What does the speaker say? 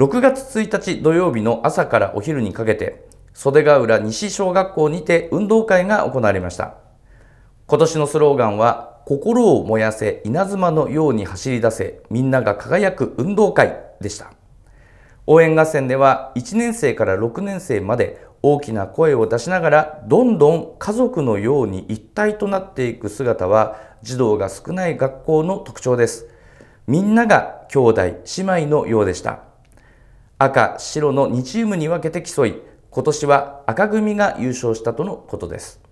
6月1日土曜日の朝からお昼にかけて、袖ヶ浦西小学校にて運動会が行われました。今年のスローガンは、心を燃やせ、稲妻のように走り出せ、みんなが輝く運動会でした。応援合戦では、1年生から6年生まで大きな声を出しながら、どんどん家族のように一体となっていく姿は、児童が少ない学校の特徴です。みんなが兄弟、姉妹のようでした。赤白の2チームに分けて競い今年は赤組が優勝したとのことです